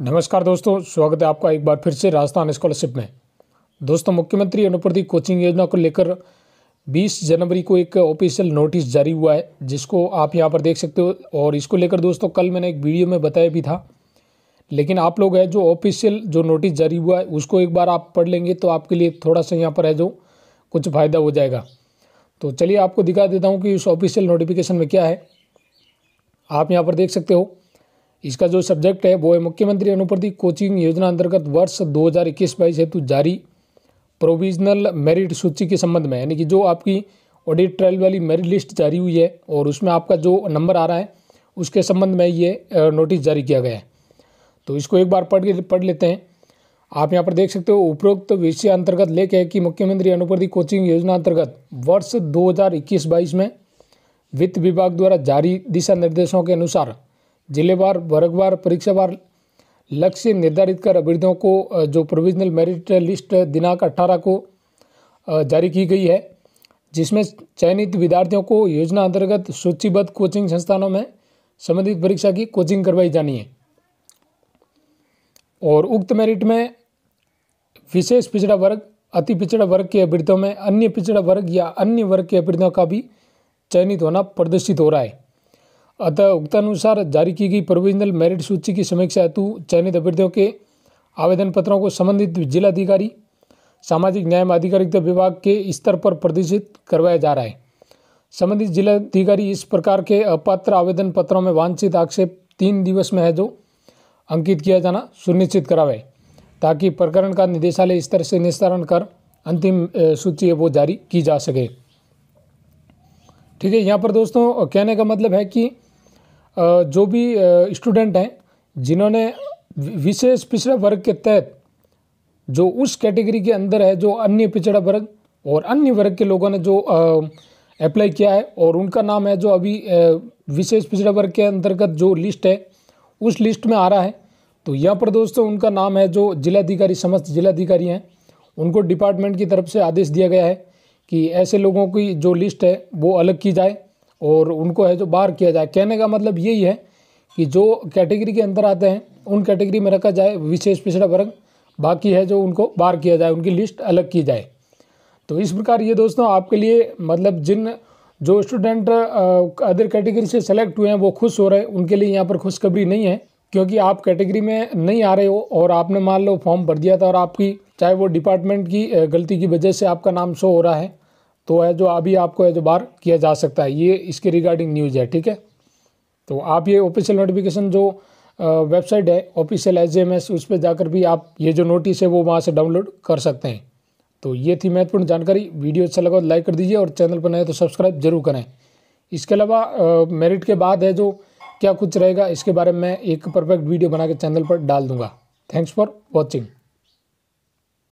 नमस्कार दोस्तों स्वागत है आपका एक बार फिर से राजस्थान स्कॉलरशिप में दोस्तों मुख्यमंत्री अनुप्रति कोचिंग योजना को लेकर 20 जनवरी को एक ऑफिशियल नोटिस जारी हुआ है जिसको आप यहाँ पर देख सकते हो और इसको लेकर दोस्तों कल मैंने एक वीडियो में बताया भी था लेकिन आप लोग है जो ऑफिशियल जो नोटिस जारी हुआ है उसको एक बार आप पढ़ लेंगे तो आपके लिए थोड़ा सा यहाँ पर है जो कुछ फ़ायदा हो जाएगा तो चलिए आपको दिखा देता हूँ कि उस ऑफिशियल नोटिफिकेशन में क्या है आप यहाँ पर देख सकते हो इसका जो सब्जेक्ट है वो है मुख्यमंत्री अनुप्रति कोचिंग योजना अंतर्गत वर्ष 2021-22 हेतु जारी प्रोविजनल मेरिट सूची के संबंध में यानी कि जो आपकी ऑडिट ट्रायल वाली मेरिट लिस्ट जारी हुई है और उसमें आपका जो नंबर आ रहा है उसके संबंध में ये नोटिस जारी किया गया है तो इसको एक बार पढ़ पढ़ लेते हैं आप यहाँ पर देख सकते हो उपरोक्त तो विषय अंतर्गत लेख है कि मुख्यमंत्री अनुपति कोचिंग योजना अंतर्गत वर्ष दो हज़ार में वित्त विभाग द्वारा जारी दिशा निर्देशों के अनुसार जिलेवार वर्गवार परीक्षावार लक्ष्य निर्धारित कर अभ्यर्थियों को जो प्रोविजनल मेरिट लिस्ट दिनांक अट्ठारह को जारी की गई है जिसमें चयनित विद्यार्थियों को योजना अंतर्गत सूचीबद्ध कोचिंग संस्थानों में संबंधित परीक्षा की कोचिंग करवाई जानी है और उक्त मेरिट में विशेष पिछड़ा वर्ग अति पिछड़ा वर्ग के अभ्यर्थियों में अन्य पिछड़ा वर्ग या अन्य वर्ग के अभ्यर्थियों का भी चयनित होना प्रदर्शित हो रहा है अतः उक्तानुसार जारी की गई प्रोविजनल मेरिट सूची की समीक्षा हेतु चयनित अभ्यर्थियों के आवेदन पत्रों को संबंधित जिलाधिकारी सामाजिक न्याय आधिकारिकता विभाग के स्तर पर प्रदर्शित करवाया जा रहा है संबंधित जिलाधिकारी इस प्रकार के अपात्र आवेदन पत्रों में वांछित आक्षेप तीन दिवस में है जो अंकित किया जाना सुनिश्चित करावे ताकि प्रकरण का निदेशालय स्तर से निस्तारण कर अंतिम सूची है वो जारी की जा सके ठीक है यहाँ पर दोस्तों कहने का मतलब है कि जो भी स्टूडेंट हैं जिन्होंने विशेष पिछड़ा वर्ग के तहत जो उस कैटेगरी के अंदर है जो अन्य पिछड़ा वर्ग और अन्य वर्ग के लोगों ने जो अप्लाई किया है और उनका नाम है जो अभी विशेष पिछड़ा वर्ग के अंतर्गत जो लिस्ट है उस लिस्ट में आ रहा है तो यहाँ पर दोस्तों उनका नाम है जो जिलाधिकारी समस्त जिलाधिकारी हैं उनको डिपार्टमेंट की तरफ से आदेश दिया गया है कि ऐसे लोगों की जो लिस्ट है वो अलग की जाए और उनको है जो बाहर किया जाए कहने का मतलब यही है कि जो कैटेगरी के अंदर आते हैं उन कैटेगरी में रखा जाए विशेष पिछड़ा वर्ग बाकी है जो उनको बाहर किया जाए उनकी लिस्ट अलग की जाए तो इस प्रकार ये दोस्तों आपके लिए मतलब जिन जो स्टूडेंट अदर कैटेगरी से सेलेक्ट हुए हैं वो खुश हो रहे हैं उनके लिए यहाँ पर खुशखबरी नहीं है क्योंकि आप कैटेगरी में नहीं आ रहे हो और आपने मान लो फॉर्म भर दिया था और आपकी चाहे वो डिपार्टमेंट की गलती की वजह से आपका नाम शो हो रहा है तो है जो अभी आपको है जो बार किया जा सकता है ये इसके रिगार्डिंग न्यूज़ है ठीक है तो आप ये ऑफिशियल नोटिफिकेशन जो वेबसाइट है ऑफिशियल एस एम एस उस पर जाकर भी आप ये जो नोटिस है वो वहाँ से डाउनलोड कर सकते हैं तो ये थी महत्वपूर्ण जानकारी वीडियो अच्छा लगा तो लाइक कर दीजिए और चैनल पर नए तो सब्सक्राइब जरूर करें इसके अलावा मेरिट के बाद है जो क्या कुछ रहेगा इसके बारे में एक परफेक्ट वीडियो बना के चैनल पर डाल दूंगा थैंक्स फॉर वॉचिंग